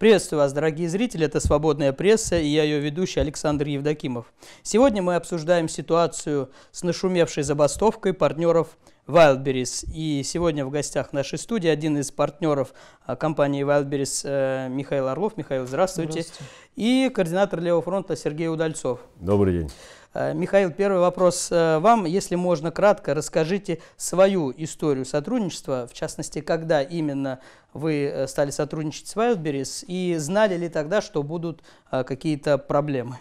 Приветствую вас, дорогие зрители, это «Свободная пресса» и я ее ведущий Александр Евдокимов. Сегодня мы обсуждаем ситуацию с нашумевшей забастовкой партнеров Wildberries. И сегодня в гостях нашей студии один из партнеров а, компании Wildberries э, Михаил Орлов. Михаил, здравствуйте. здравствуйте. И координатор Левого фронта Сергей Удальцов. Добрый день. Э, Михаил, первый вопрос э, вам. Если можно кратко, расскажите свою историю сотрудничества, в частности, когда именно вы э, стали сотрудничать с Wildberries и знали ли тогда, что будут какие-то проблемы?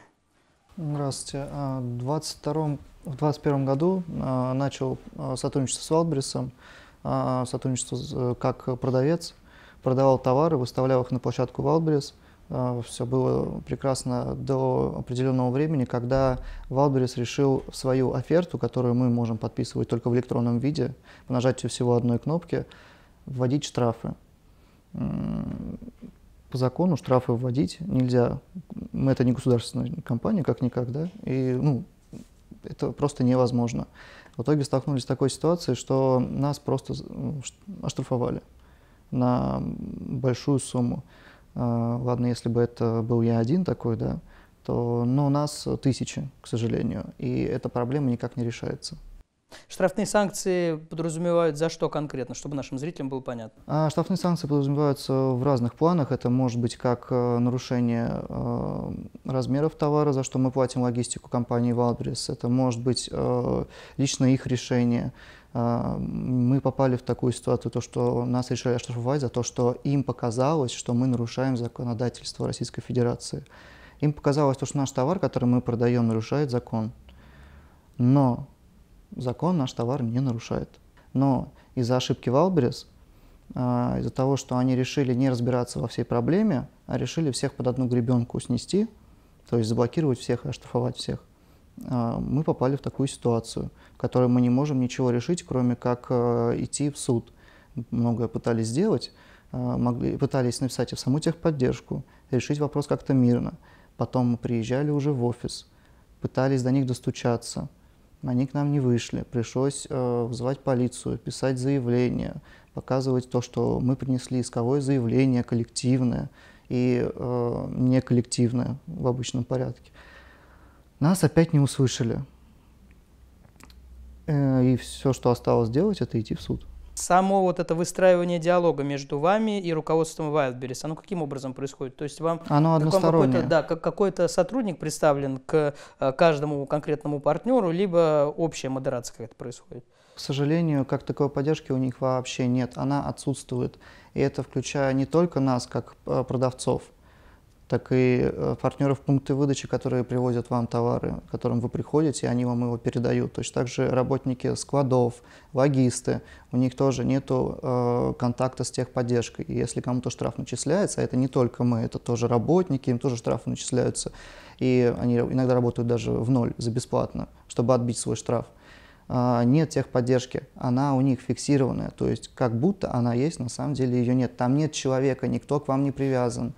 Здравствуйте. В 2021 году начал сотрудничество с Wildberries, сотрудничество как продавец, продавал товары, выставлял их на площадку Wildberries – Э, все было прекрасно до определенного времени, когда Валберес решил свою оферту, которую мы можем подписывать только в электронном виде, по нажатию всего одной кнопки, вводить штрафы. По закону штрафы вводить нельзя. Мы это не государственная компания, как-никак, да? И, ну, это просто невозможно. В итоге столкнулись с такой ситуацией, что нас просто оштрафовали на большую сумму. А, ладно, если бы это был я один такой, да, то, но у нас тысячи, к сожалению, и эта проблема никак не решается. Штрафные санкции подразумевают за что конкретно, чтобы нашим зрителям было понятно? А, штрафные санкции подразумеваются в разных планах. Это может быть как э, нарушение э, размеров товара, за что мы платим логистику компании Валбрис. Это может быть э, лично их решение. А, мы попали в такую ситуацию, то, что нас решили оштрафовать за то, что им показалось, что мы нарушаем законодательство Российской Федерации. Им показалось то, что наш товар, который мы продаем, нарушает закон. Но закон наш товар не нарушает. Но из-за ошибки Валберес, а, из-за того, что они решили не разбираться во всей проблеме, а решили всех под одну гребенку снести, то есть заблокировать всех и оштрафовать всех, а, мы попали в такую ситуацию, в которой мы не можем ничего решить, кроме как а, идти в суд. Многое пытались сделать, а, могли, пытались написать и в саму техподдержку, решить вопрос как-то мирно. Потом мы приезжали уже в офис, пытались до них достучаться. Они к нам не вышли, пришлось э, вызывать полицию, писать заявление, показывать то, что мы принесли исковое заявление коллективное и э, не коллективное в обычном порядке. Нас опять не услышали. Э, и все, что осталось делать, это идти в суд. Само вот это выстраивание диалога между вами и руководством Wildberries, оно каким образом происходит? То есть вам, оно одностороннее. Какой-то, да, какой-то сотрудник представлен к э, каждому конкретному партнеру, либо общая модерация как это происходит? К сожалению, как такой поддержки у них вообще нет, она отсутствует. И это включая не только нас, как э, продавцов, так и э, партнеров пункты выдачи, которые привозят вам товары, к которым вы приходите, и они вам его передают. Точно так же работники складов, логисты, у них тоже нет э, контакта с техподдержкой. И если кому-то штраф начисляется, а это не только мы, это тоже работники, им тоже штрафы начисляются, и они иногда работают даже в ноль за бесплатно, чтобы отбить свой штраф. Э, нет техподдержки, она у них фиксированная, то есть как будто она есть, на самом деле ее нет. Там нет человека, никто к вам не привязан.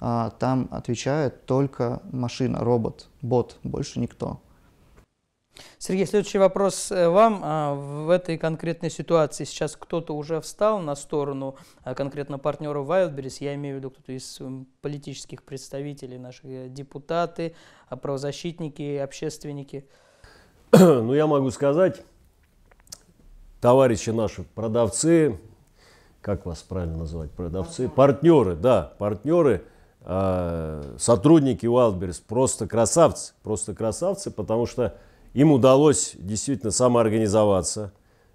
А, там отвечает только машина, робот, бот, больше никто. Сергей, следующий вопрос э, вам. А, в этой конкретной ситуации сейчас кто-то уже встал на сторону а, конкретно партнера Wildberries, я имею в виду кто-то из политических представителей, наши э, депутаты, правозащитники, общественники? Ну, я могу сказать, товарищи наши продавцы, как вас правильно называть продавцы, партнеры, да, партнеры – а, сотрудники Wildberries просто красавцы, просто красавцы, потому что им удалось действительно самоорганизоваться.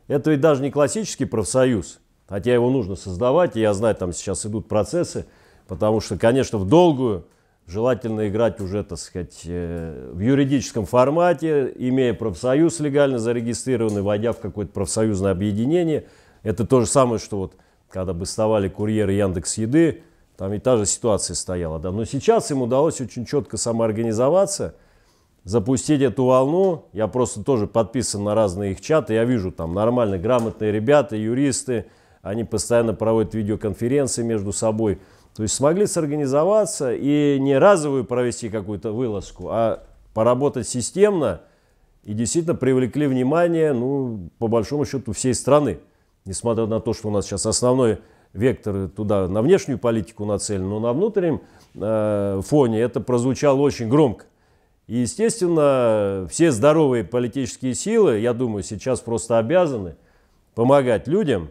Это ведь даже не классический профсоюз, хотя его нужно создавать, и я знаю, там сейчас идут процессы, потому что, конечно, в долгую желательно играть уже, так сказать, э, в юридическом формате, имея профсоюз легально зарегистрированный, войдя в какое-то профсоюзное объединение. Это то же самое, что вот когда бастовали курьеры Яндекс Еды, там ведь та же ситуация стояла. Да? Но сейчас им удалось очень четко самоорганизоваться, запустить эту волну. Я просто тоже подписан на разные их чаты. Я вижу там нормально грамотные ребята, юристы. Они постоянно проводят видеоконференции между собой. То есть смогли сорганизоваться и не разовую провести какую-то вылазку, а поработать системно и действительно привлекли внимание, ну, по большому счету, всей страны. Несмотря на то, что у нас сейчас основной векторы туда на внешнюю политику нацелены, но на внутреннем э, фоне это прозвучало очень громко. И, естественно, все здоровые политические силы, я думаю, сейчас просто обязаны помогать людям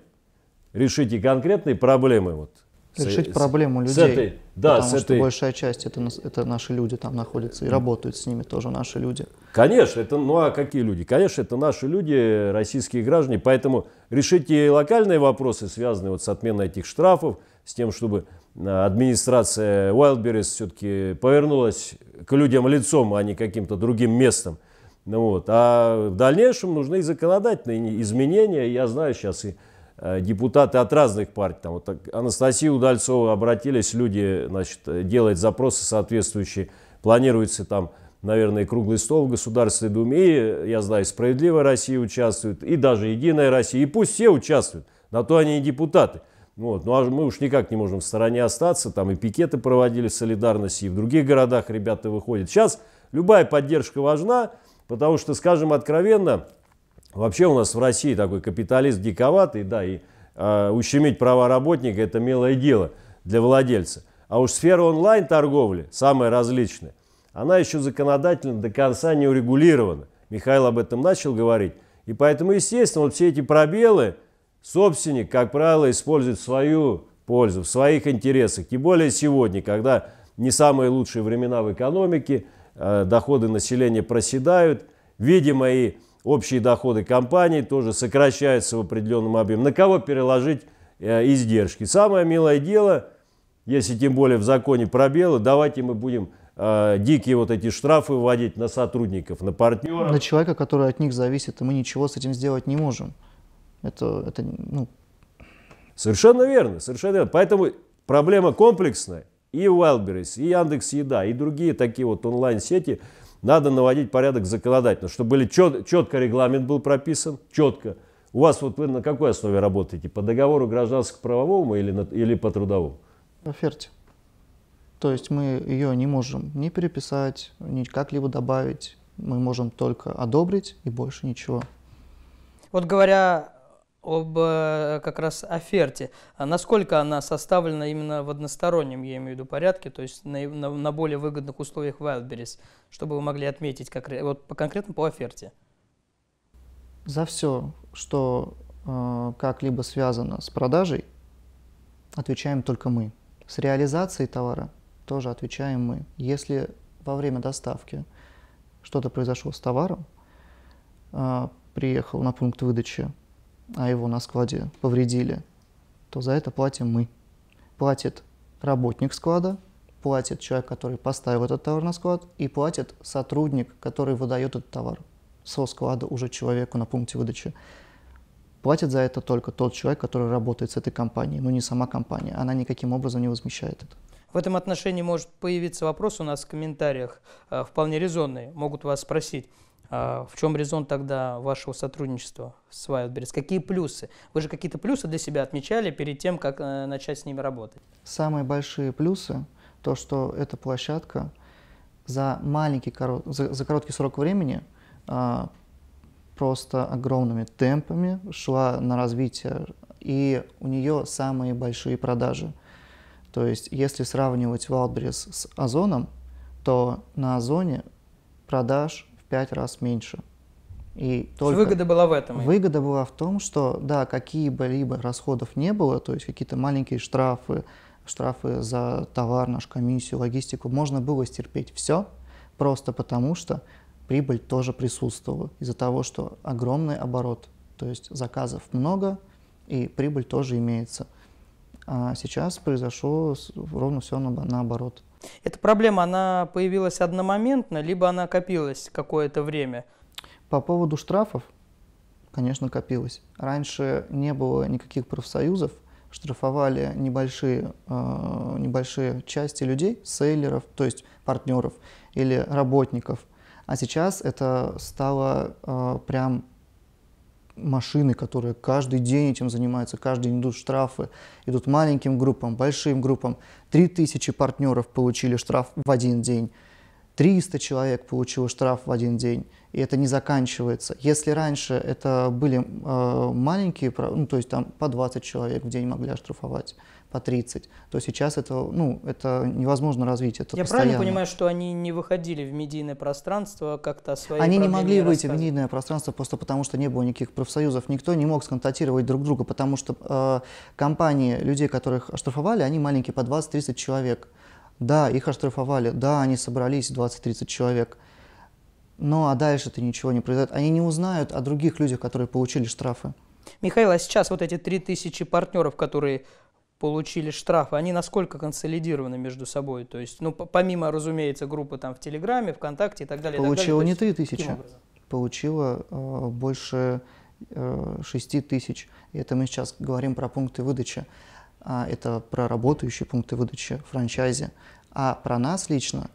решить и конкретные проблемы. Вот, решить с, проблему людей. С этой, да, потому с что большая часть это, это наши люди там находятся и работают с ними тоже наши люди. Конечно, это, ну а какие люди? Конечно, это наши люди, российские граждане, поэтому решите локальные вопросы, связанные вот с отменой этих штрафов, с тем, чтобы а, администрация Уайлдберрис все-таки повернулась к людям лицом, а не каким-то другим местом. Ну вот. А в дальнейшем нужны и законодательные изменения. Я знаю сейчас и а, депутаты от разных партий. Там вот так Анастасия Удальцова обратились люди, значит, делать запросы соответствующие. Планируется там наверное, круглый стол в Государственной Думе. И, я знаю, «Справедливая Россия» участвует, и даже «Единая Россия». И пусть все участвуют, на то они и депутаты. Вот. Ну а мы уж никак не можем в стороне остаться. Там и пикеты проводили в солидарности, и в других городах ребята выходят. Сейчас любая поддержка важна, потому что, скажем откровенно, вообще у нас в России такой капиталист диковатый, да, и э, ущемить права работника – это милое дело для владельца. А уж сфера онлайн-торговли самая различная она еще законодательно до конца не урегулирована. Михаил об этом начал говорить. И поэтому, естественно, вот все эти пробелы собственник, как правило, использует в свою пользу, в своих интересах. Тем более сегодня, когда не самые лучшие времена в экономике, э, доходы населения проседают, видимо, и общие доходы компаний тоже сокращаются в определенном объеме. На кого переложить э, издержки? Самое милое дело, если тем более в законе пробелы, давайте мы будем Э, дикие вот эти штрафы вводить на сотрудников, на партнеров. На человека, который от них зависит, и мы ничего с этим сделать не можем. Это, это ну... Совершенно верно, совершенно верно. Поэтому проблема комплексная. И Wildberries, и Яндекс Еда, и другие такие вот онлайн-сети надо наводить порядок законодательно, чтобы были чет, четко регламент был прописан, четко. У вас вот вы на какой основе работаете? По договору гражданско-правовому или, на, или по трудовому? По ферте. То есть мы ее не можем ни переписать, ни как-либо добавить. Мы можем только одобрить и больше ничего. Вот говоря об э, как раз оферте. А насколько она составлена именно в одностороннем, я имею в виду, порядке, то есть на, на, на более выгодных условиях Wildberries, чтобы вы могли отметить как, вот, по, конкретно по оферте? За все, что э, как-либо связано с продажей, отвечаем только мы. С реализацией товара тоже отвечаем мы. Если во время доставки что-то произошло с товаром, а, приехал на пункт выдачи, а его на складе повредили, то за это платим мы. Платит работник склада, платит человек, который поставил этот товар на склад, и платит сотрудник, который выдает этот товар со склада уже человеку на пункте выдачи. Платит за это только тот человек, который работает с этой компанией, но ну, не сама компания. Она никаким образом не возмещает это. В этом отношении может появиться вопрос у нас в комментариях, а, вполне резонный, могут вас спросить. А, в чем резон тогда вашего сотрудничества с Wildberries? Какие плюсы? Вы же какие-то плюсы для себя отмечали перед тем, как э, начать с ними работать? Самые большие плюсы – то, что эта площадка за маленький, за, короткий срок времени а, просто огромными темпами шла на развитие, и у нее самые большие продажи – то есть, если сравнивать Wildberries с Озоном, то на Озоне продаж в 5 раз меньше. И только выгода была в этом. Выгода была в том, что да, какие-либо бы расходов не было, то есть какие-то маленькие штрафы, штрафы за товар, нашу комиссию, логистику, можно было стерпеть все, просто потому что прибыль тоже присутствовала из-за того, что огромный оборот, то есть заказов много, и прибыль тоже имеется. А сейчас произошло ровно все наоборот. Эта проблема, она появилась одномоментно, либо она копилась какое-то время? По поводу штрафов, конечно, копилась. Раньше не было никаких профсоюзов, штрафовали небольшие, э, небольшие части людей, сейлеров, то есть партнеров или работников. А сейчас это стало э, прям машины, которые каждый день этим занимаются, каждый день идут штрафы, идут маленьким группам, большим группам. 3000 партнеров получили штраф в один день. 300 человек получило штраф в один день, и это не заканчивается. Если раньше это были э, маленькие, ну, то есть там по 20 человек в день могли оштрафовать, по 30, то сейчас это, ну, это невозможно развить. Это Я постоянно. правильно понимаю, что они не выходили в медийное пространство как-то о своей Они не могли выйти в медийное пространство просто потому, что не было никаких профсоюзов, никто не мог сконтактировать друг друга, потому что э, компании людей, которых оштрафовали, они маленькие, по 20-30 человек. Да, их оштрафовали, да, они собрались 20-30 человек, но а дальше это ничего не произойдет. Они не узнают о других людях, которые получили штрафы. Михаил, а сейчас вот эти 3000 партнеров, которые получили штрафы, они насколько консолидированы между собой? То есть, ну, помимо, разумеется, группы там в Телеграме, ВКонтакте и так далее. Получила не 3 тысячи, получила э, больше э, 6 тысяч. И это мы сейчас говорим про пункты выдачи. А, это про работающие пункты выдачи франчайзи. А про нас лично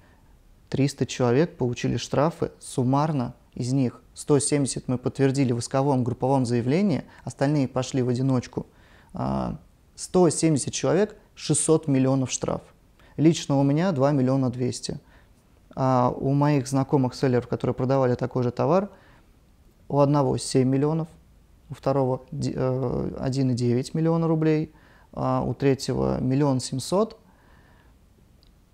300 человек получили штрафы суммарно из них. 170 мы подтвердили в исковом групповом заявлении, остальные пошли в одиночку. А, 170 человек, 600 миллионов штраф. Лично у меня 2 миллиона 200. А у моих знакомых селлеров, которые продавали такой же товар, у одного 7 миллионов, у второго 1,9 э, миллиона рублей, а у третьего миллион семьсот.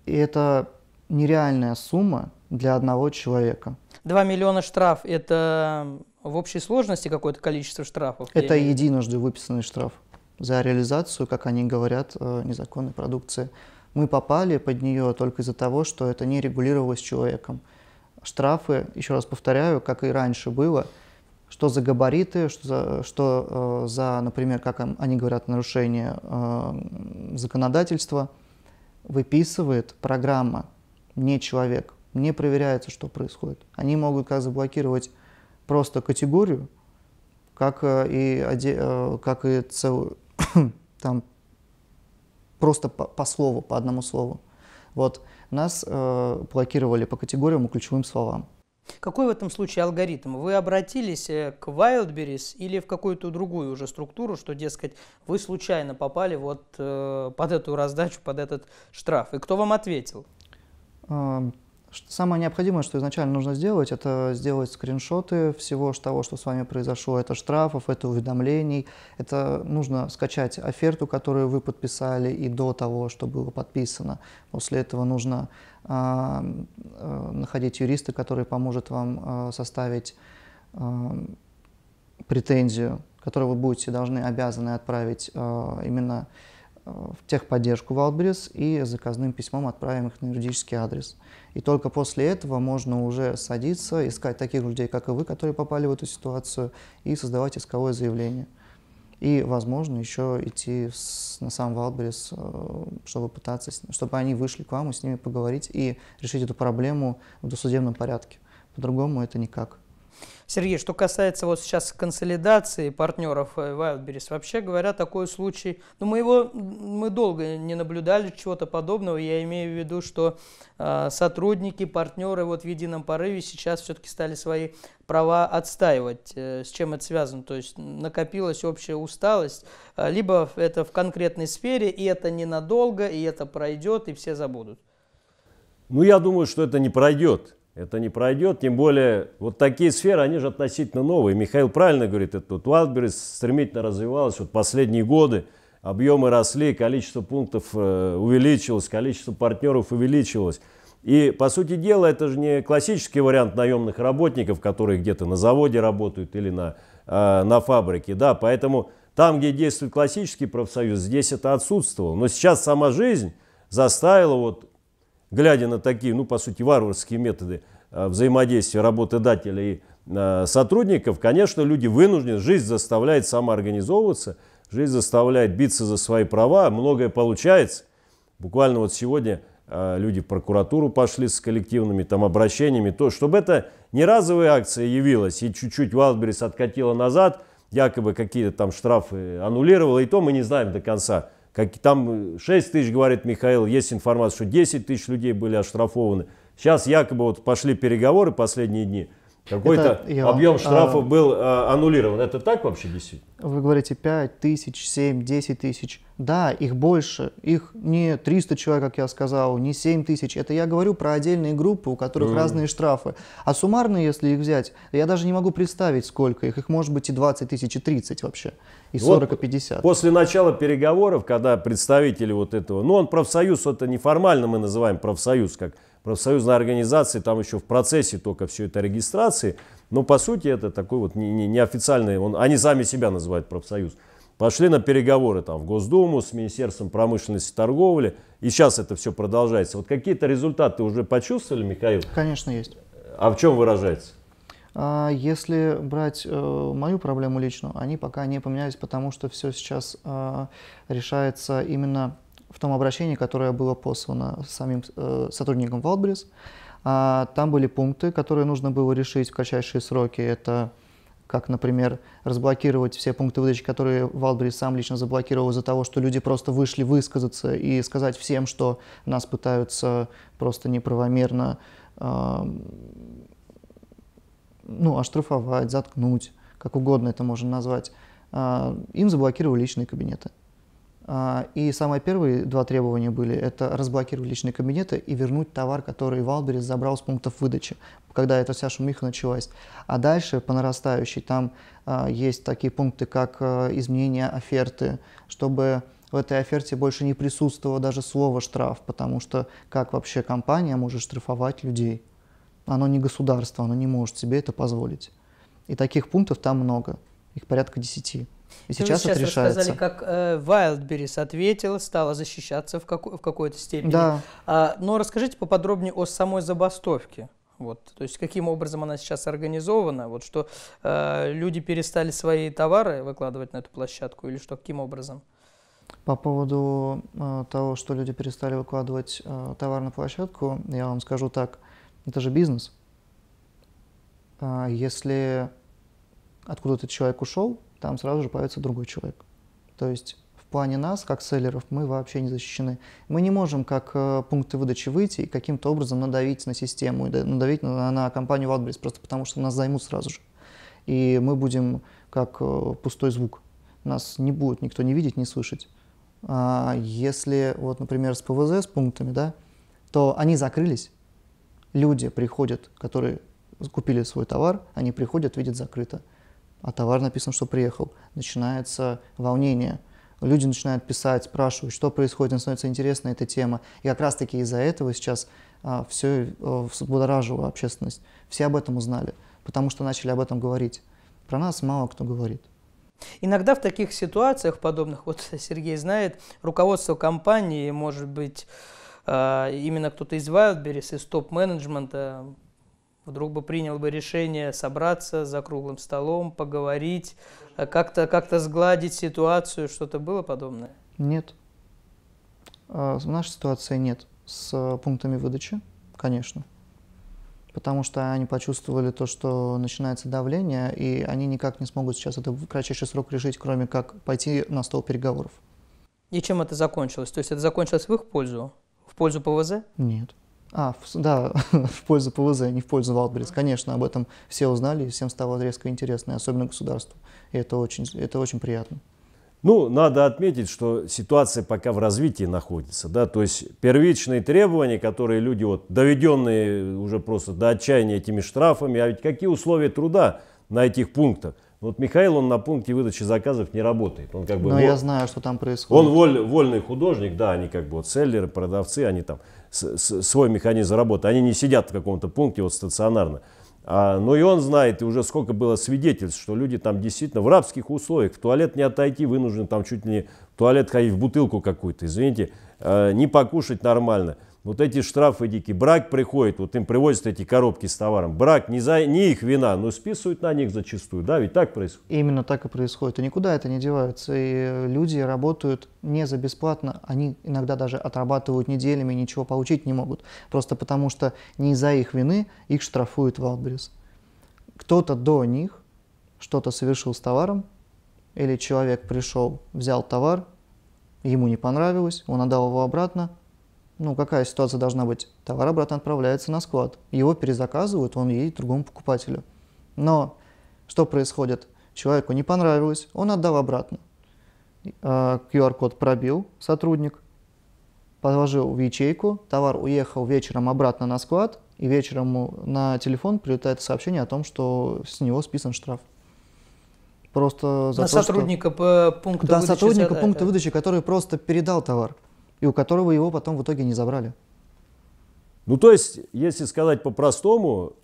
И это нереальная сумма для одного человека. 2 миллиона штраф – это в общей сложности какое-то количество штрафов? Это единожды выписанный штраф за реализацию, как они говорят, э, незаконной продукции. Мы попали под нее только из-за того, что это не регулировалось человеком. Штрафы, еще раз повторяю, как и раньше было, что за габариты, что за, что, э, за например, как они говорят, нарушение э, законодательства, выписывает программа, не человек, не проверяется, что происходит. Они могут как заблокировать просто категорию, как э, и, э, как и целую там просто по, по слову, по одному слову. Вот нас э, блокировали по категориям и ключевым словам. Какой в этом случае алгоритм? Вы обратились э, к Wildberries или в какую-то другую уже структуру, что, дескать, вы случайно попали вот э, под эту раздачу, под этот штраф? И кто вам ответил? Эм, Самое необходимое, что изначально нужно сделать, это сделать скриншоты всего того, что с вами произошло. Это штрафов, это уведомлений, это нужно скачать оферту, которую вы подписали и до того, что было подписано. После этого нужно э, находить юриста, который поможет вам э, составить э, претензию, которую вы будете должны, обязаны отправить э, именно Э, в техподдержку в Outbreeze и заказным письмом отправим их на юридический адрес. И только после этого можно уже садиться, искать таких людей, как и вы, которые попали в эту ситуацию, и создавать исковое заявление. И, возможно, еще идти с, на сам Валбрис, э, чтобы пытаться, чтобы они вышли к вам и с ними поговорить и решить эту проблему в досудебном порядке. По-другому это никак. Сергей, что касается вот сейчас консолидации партнеров э, Wildberries, вообще говоря, такой случай, ну мы его, мы долго не наблюдали чего-то подобного, я имею в виду, что э, сотрудники, партнеры вот в едином порыве сейчас все-таки стали свои права отстаивать. Э, с чем это связано? То есть накопилась общая усталость, э, либо это в конкретной сфере, и это ненадолго, и это пройдет, и все забудут. Ну, я думаю, что это не пройдет. Это не пройдет, тем более вот такие сферы, они же относительно новые. Михаил правильно говорит, это вот Wildberries стремительно развивалась вот последние годы, объемы росли, количество пунктов э, увеличилось, количество партнеров увеличилось. И, по сути дела, это же не классический вариант наемных работников, которые где-то на заводе работают или на, э, на фабрике. Да, поэтому там, где действует классический профсоюз, здесь это отсутствовало. Но сейчас сама жизнь заставила вот глядя на такие, ну, по сути, варварские методы э, взаимодействия работодателя и э, сотрудников, конечно, люди вынуждены, жизнь заставляет самоорганизовываться, жизнь заставляет биться за свои права, многое получается. Буквально вот сегодня э, люди в прокуратуру пошли с коллективными там обращениями, то, чтобы это не разовая акция явилась, и чуть-чуть Валберис откатила назад, якобы какие-то там штрафы аннулировала, и то мы не знаем до конца, как, там 6 э, тысяч, говорит Михаил, есть информация, что 10 тысяч людей были оштрафованы. Сейчас якобы вот пошли переговоры последние дни – какой-то объем штрафа а, был а, аннулирован. Это так вообще действительно? Вы говорите 5 тысяч, 7, 10 тысяч. Да, их больше. Их не 300 человек, как я сказал, не 7 тысяч. Это я говорю про отдельные группы, у которых mm. разные штрафы. А суммарно, если их взять, я даже не могу представить, сколько их. Их может быть и 20 тысяч, и 30 вообще. И 40, вот и 50. После начала переговоров, когда представители вот этого... Ну, он профсоюз, это неформально мы называем профсоюз, как профсоюзной организации, там еще в процессе только все это регистрации, но по сути это такой вот не, не, неофициальный, он, они сами себя называют профсоюз. Пошли на переговоры там в Госдуму с Министерством промышленности и торговли, и сейчас это все продолжается. Вот какие-то результаты уже почувствовали, Михаил? Конечно, есть. А в чем выражается? А, если брать э, мою проблему личную, они пока не поменялись, потому что все сейчас э, решается именно в том обращении, которое было послано самим э, сотрудникам Валбрис, э, там были пункты, которые нужно было решить в кратчайшие сроки. Это как, например, разблокировать все пункты выдачи, которые Валбрис сам лично заблокировал из-за того, что люди просто вышли высказаться и сказать всем, что нас пытаются просто неправомерно э, ну, оштрафовать, заткнуть, как угодно это можно назвать. Э, им заблокировали личные кабинеты. А, и самые первые два требования были – это разблокировать личные кабинеты и вернуть товар, который Валберес забрал с пунктов выдачи, когда эта вся шумиха началась. А дальше по нарастающей там а, есть такие пункты, как а, изменение оферты, чтобы в этой оферте больше не присутствовало даже слово «штраф», потому что как вообще компания может штрафовать людей? Оно не государство, оно не может себе это позволить. И таких пунктов там много. Их порядка 10. И сейчас, вы сейчас решается. рассказали, как э, Wildberries ответил, стала защищаться в, какой в какой-то степени. Да. А, но расскажите поподробнее о самой забастовке. Вот, то есть каким образом она сейчас организована, вот что э, люди перестали свои товары выкладывать на эту площадку или что, каким образом? По поводу э, того, что люди перестали выкладывать э, товар на площадку, я вам скажу так, это же бизнес. Э, если откуда этот человек ушел, там сразу же появится другой человек. То есть в плане нас, как селлеров, мы вообще не защищены. Мы не можем как э, пункты выдачи выйти и каким-то образом надавить на систему, надавить на, на компанию Wildberries, просто потому что нас займут сразу же. И мы будем как э, пустой звук. Нас не будет никто не видеть, не слышать. А если, вот, например, с ПВЗ, с пунктами, да, то они закрылись, люди приходят, которые купили свой товар, они приходят, видят закрыто а товар написано, что приехал. Начинается волнение. Люди начинают писать, спрашивать, что происходит, им становится интересна эта тема. И как раз-таки из-за этого сейчас а, все э, а, общественность. Все об этом узнали, потому что начали об этом говорить. Про нас мало кто говорит. Иногда в таких ситуациях, подобных, вот Сергей знает, руководство компании, может быть, а, именно кто-то из Wildberries, из топ-менеджмента вдруг бы принял бы решение собраться за круглым столом, поговорить, э, как-то как сгладить ситуацию, что-то было подобное? Нет. В а, нашей ситуации нет. С э, пунктами выдачи, конечно. Потому что они почувствовали то, что начинается давление, и они никак не смогут сейчас это в кратчайший срок решить, кроме как пойти на стол переговоров. И чем это закончилось? То есть это закончилось в их пользу? В пользу ПВЗ? Нет. А, в, да, в пользу ПВЗ, не в пользу Валберес. Конечно, об этом все узнали, и всем стало резко интересно, и особенно государству. И это очень, это очень приятно. Ну, надо отметить, что ситуация пока в развитии находится, да, то есть первичные требования, которые люди, вот, доведенные уже просто до отчаяния этими штрафами, а ведь какие условия труда на этих пунктах? Вот Михаил, он на пункте выдачи заказов не работает. Он как бы, Но ну, вол... я знаю, что там происходит. Он воль, вольный художник, да, они как бы вот селлеры, продавцы, они там свой механизм работы. Они не сидят в каком-то пункте вот стационарно. А, но и он знает, и уже сколько было свидетельств, что люди там действительно в рабских условиях, в туалет не отойти, вынуждены там чуть ли не в туалет ходить, в бутылку какую-то, извините, э, не покушать нормально – вот эти штрафы дикие. Брак приходит, вот им привозят эти коробки с товаром. Брак не, за, не их вина, но списывают на них зачастую. Да, ведь так происходит? Именно так и происходит. И никуда это не девается. И э, люди работают не за бесплатно. Они иногда даже отрабатывают неделями, ничего получить не могут. Просто потому что не за их вины их штрафует Валберес. Кто-то до них что-то совершил с товаром, или человек пришел, взял товар, ему не понравилось, он отдал его обратно, ну, какая ситуация должна быть? Товар обратно отправляется на склад, его перезаказывают, он едет другому покупателю. Но что происходит? Человеку не понравилось, он отдал обратно. QR-код а, пробил сотрудник, положил в ячейку, товар уехал вечером обратно на склад, и вечером на телефон прилетает сообщение о том, что с него списан штраф. Просто за на то, сотрудника что... пункта да, выдачи. сотрудника пункта да. выдачи, который просто передал товар и у которого его потом в итоге не забрали. Ну, то есть, если сказать по-простому,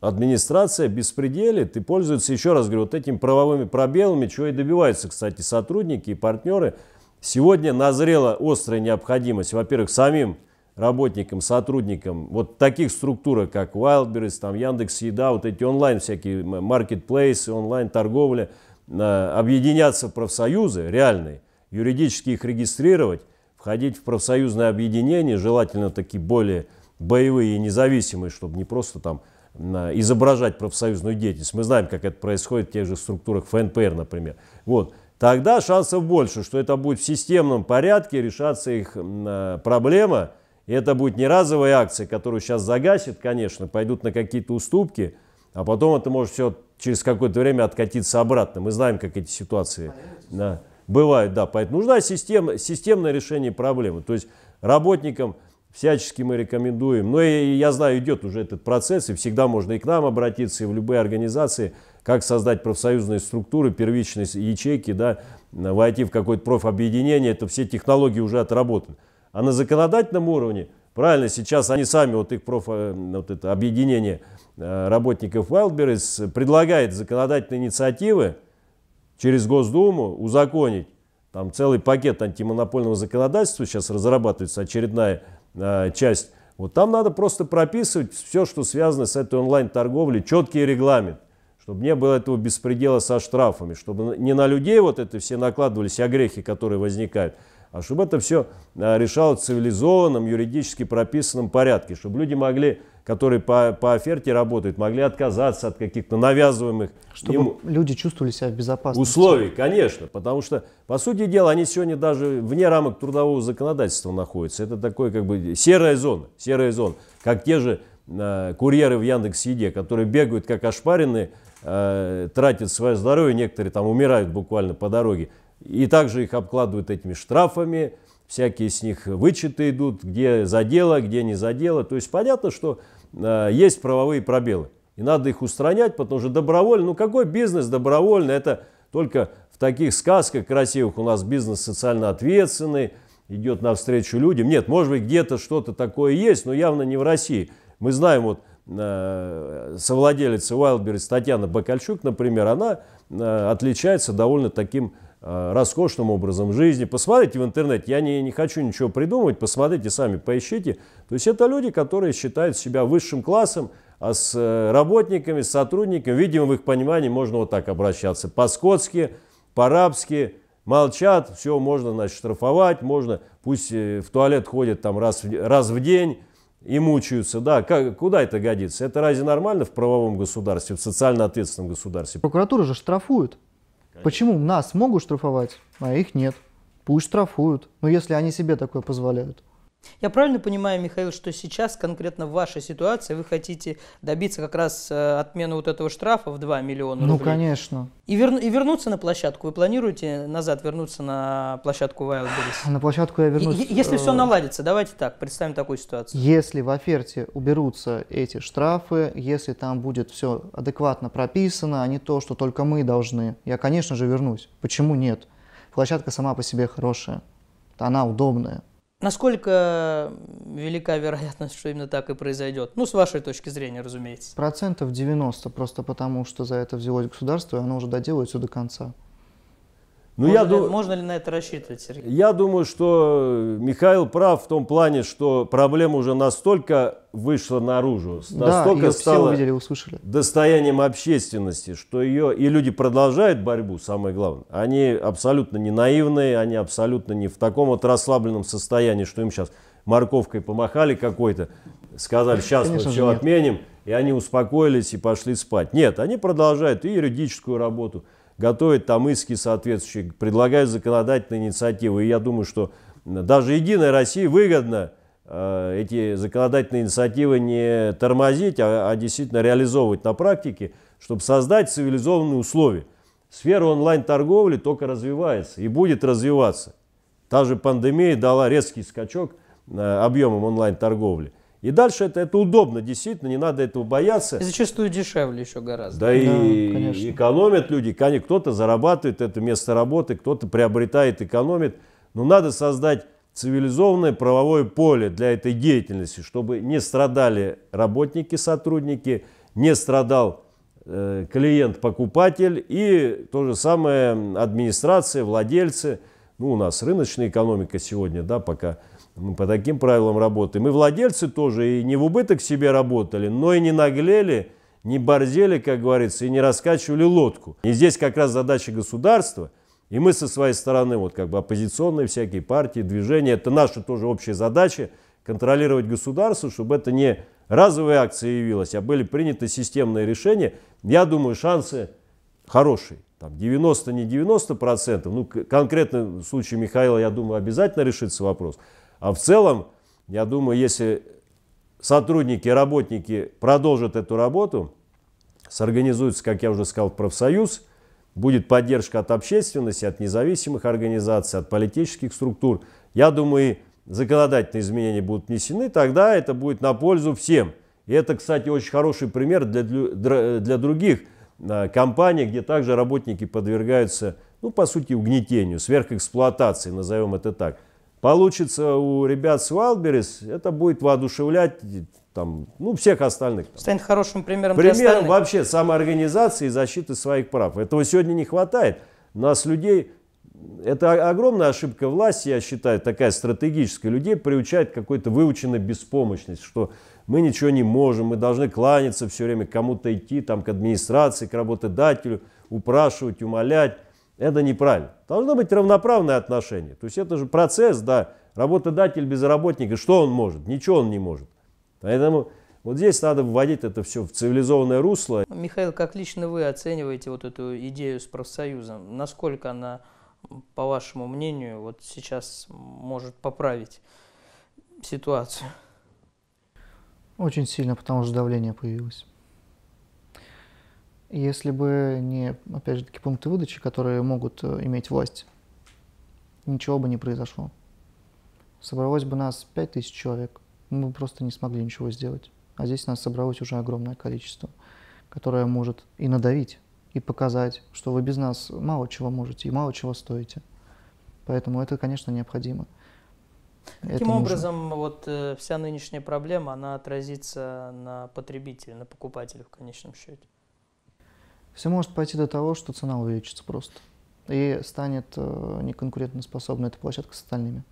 администрация беспределит ты пользуется, еще раз говорю, вот этими правовыми пробелами, чего и добиваются, кстати, сотрудники и партнеры. Сегодня назрела острая необходимость, во-первых, самим работникам, сотрудникам вот таких структур, как Wildberries, там Яндекс Еда, вот эти онлайн всякие маркетплейсы, онлайн торговля, объединяться профсоюзы реальные, юридически их регистрировать, входить в профсоюзное объединение, желательно такие более боевые и независимые, чтобы не просто там изображать профсоюзную деятельность. Мы знаем, как это происходит в тех же структурах ФНПР, например. Вот. Тогда шансов больше, что это будет в системном порядке решаться их э, проблема. И это будет не разовая акция, которую сейчас загасит, конечно, пойдут на какие-то уступки, а потом это может все через какое-то время откатиться обратно. Мы знаем, как эти ситуации... А Бывает, да. Поэтому нужна система, системное решение проблемы. То есть работникам всячески мы рекомендуем. Но и, я знаю, идет уже этот процесс, и всегда можно и к нам обратиться, и в любые организации, как создать профсоюзные структуры, первичные ячейки, да, войти в какое-то профобъединение. Это все технологии уже отработаны. А на законодательном уровне, правильно, сейчас они сами, вот их проф, э, вот это объединение э, работников Wildberries предлагает законодательные инициативы, через Госдуму узаконить там целый пакет антимонопольного законодательства, сейчас разрабатывается очередная э, часть. Вот там надо просто прописывать все, что связано с этой онлайн-торговлей, четкий регламент, чтобы не было этого беспредела со штрафами, чтобы не на людей вот это все накладывались а грехи которые возникают, а чтобы это все э, решалось в цивилизованном, юридически прописанном порядке, чтобы люди могли которые по, по оферте работают, могли отказаться от каких-то навязываемых. Чтобы им люди чувствовали себя в безопасности. Условий, конечно. Потому что, по сути дела, они сегодня даже вне рамок трудового законодательства находятся. Это такое как бы серая зона. Серая зона. Как те же э, курьеры в Яндекс.Еде, которые бегают как ошпаренные, э, тратят свое здоровье, некоторые там умирают буквально по дороге. И также их обкладывают этими штрафами, всякие с них вычеты идут, где за дело, где не за дело. То есть понятно, что а, есть правовые пробелы. И надо их устранять, потому что добровольно, ну какой бизнес добровольно, это только в таких сказках красивых у нас бизнес социально ответственный, идет навстречу людям. Нет, может быть, где-то что-то такое есть, но явно не в России. Мы знаем, вот э, совладелица Wildberries Татьяна Бакальчук, например, она э, отличается довольно таким Э, роскошным образом жизни. Посмотрите в интернете, я не, не хочу ничего придумывать, посмотрите сами, поищите. То есть это люди, которые считают себя высшим классом, а с э, работниками, с сотрудниками, видимо, в их понимании можно вот так обращаться. По-скотски, по рабски, молчат, все можно значит, штрафовать, можно, пусть э, в туалет ходят там раз, раз в день и мучаются. Да, как, куда это годится? Это разве нормально в правовом государстве, в социально ответственном государстве? Прокуратура же штрафует. Конечно. Почему нас могут штрафовать, а их нет? Пусть штрафуют, но ну, если они себе такое позволяют. Я правильно понимаю, Михаил, что сейчас конкретно в вашей ситуации вы хотите добиться как раз э, отмены вот этого штрафа в 2 миллиона ну, рублей? Ну, конечно. И, вер... и вернуться на площадку? Вы планируете назад вернуться на площадку Wildberries? На площадку я вернусь... если все э, наладится, давайте так, представим такую ситуацию. Если в оферте уберутся эти штрафы, если там будет все адекватно прописано, а не то, что только мы должны, я, конечно же, вернусь. Почему нет? Площадка сама по себе хорошая, она удобная, Насколько велика вероятность, что именно так и произойдет? Ну, с вашей точки зрения, разумеется. Процентов 90, просто потому что за это взялось государство, и оно уже все до конца. Ну, можно, я дум... можно ли на это рассчитывать, Сергей? Я думаю, что Михаил прав в том плане, что проблема уже настолько вышла наружу, настолько да, стала увидели, услышали. достоянием общественности, что ее и люди продолжают борьбу, самое главное. Они абсолютно не наивные, они абсолютно не в таком вот расслабленном состоянии, что им сейчас морковкой помахали какой-то, сказали, сейчас Конечно мы все нет. отменим, и они успокоились и пошли спать. Нет, они продолжают и юридическую работу, готовят там иски соответствующие, предлагают законодательные инициативы. И я думаю, что даже единой России выгодно э, эти законодательные инициативы не тормозить, а, а действительно реализовывать на практике, чтобы создать цивилизованные условия. Сфера онлайн-торговли только развивается и будет развиваться. Та же пандемия дала резкий скачок э, объемом онлайн-торговли – и дальше это, это удобно, действительно, не надо этого бояться. И зачастую дешевле еще гораздо. Да, да и конечно. экономят люди, кто-то зарабатывает это место работы, кто-то приобретает, экономит. Но надо создать цивилизованное правовое поле для этой деятельности, чтобы не страдали работники, сотрудники, не страдал э, клиент-покупатель и то же самое администрация, владельцы. Ну, у нас рыночная экономика сегодня, да, пока мы по таким правилам работаем. мы владельцы тоже и не в убыток себе работали, но и не наглели, не борзели, как говорится, и не раскачивали лодку. И здесь как раз задача государства. И мы со своей стороны, вот как бы оппозиционные всякие партии, движения, это наша тоже общая задача контролировать государство, чтобы это не разовые акции явилась, а были приняты системные решения. Я думаю, шансы хорошие. Там 90, не 90 процентов. Ну, конкретно в случае Михаила, я думаю, обязательно решится вопрос. А в целом, я думаю, если сотрудники, работники продолжат эту работу, сорганизуются, как я уже сказал, профсоюз, будет поддержка от общественности, от независимых организаций, от политических структур. Я думаю, и законодательные изменения будут внесены, тогда это будет на пользу всем. И это, кстати, очень хороший пример для, для других э, компаний, где также работники подвергаются, ну, по сути, угнетению, сверхэксплуатации, назовем это так получится у ребят с Валберис, это будет воодушевлять там, ну, всех остальных. Там. Станет хорошим примером Примером для остальных. вообще самоорганизации и защиты своих прав. Этого сегодня не хватает. Нас людей, это огромная ошибка власти, я считаю, такая стратегическая. Людей приучает к какой-то выученной беспомощности, что мы ничего не можем, мы должны кланяться все время, кому-то идти, там, к администрации, к работодателю, упрашивать, умолять. Это неправильно. Должно быть равноправное отношение. То есть это же процесс, да, работодатель без работника, что он может? Ничего он не может. Поэтому вот здесь надо вводить это все в цивилизованное русло. Михаил, как лично вы оцениваете вот эту идею с профсоюзом? Насколько она, по вашему мнению, вот сейчас может поправить ситуацию? Очень сильно, потому что давление появилось если бы не, опять же таки, пункты выдачи, которые могут э, иметь власть, ничего бы не произошло. Собралось бы нас 5000 человек, мы бы просто не смогли ничего сделать. А здесь нас собралось уже огромное количество, которое может и надавить, и показать, что вы без нас мало чего можете и мало чего стоите. Поэтому это, конечно, необходимо. Каким это образом, нужно. вот э, вся нынешняя проблема, она отразится на потребителе, на покупателе в конечном счете. Все может пойти до того, что цена увеличится просто и станет э, неконкурентоспособной эта площадка с остальными.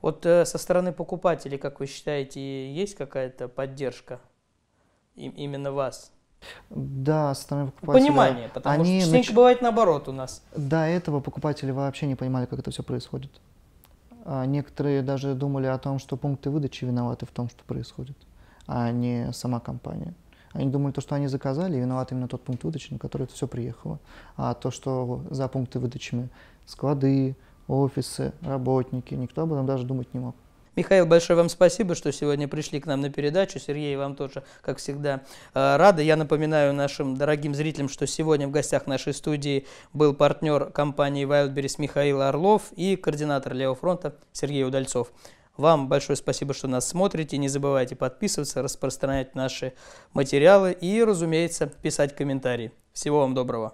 Вот э, со стороны покупателей, как вы считаете, есть какая-то поддержка и, именно вас? Да, со стороны покупателей. Понимание, потому они что частенько нач... бывает наоборот у нас. До этого покупатели вообще не понимали, как это все происходит. А некоторые даже думали о том, что пункты выдачи виноваты в том, что происходит, а не сама компания. Они думали, то, что они заказали, и виноват именно тот пункт выдачи, на который это все приехало. А то, что за пункты выдачи склады, офисы, работники, никто об этом даже думать не мог. Михаил, большое вам спасибо, что сегодня пришли к нам на передачу. Сергей, вам тоже, как всегда, э, рады. Я напоминаю нашим дорогим зрителям, что сегодня в гостях нашей студии был партнер компании Wildberries Михаил Орлов и координатор Левого фронта Сергей Удальцов. Вам большое спасибо, что нас смотрите. Не забывайте подписываться, распространять наши материалы и, разумеется, писать комментарии. Всего вам доброго.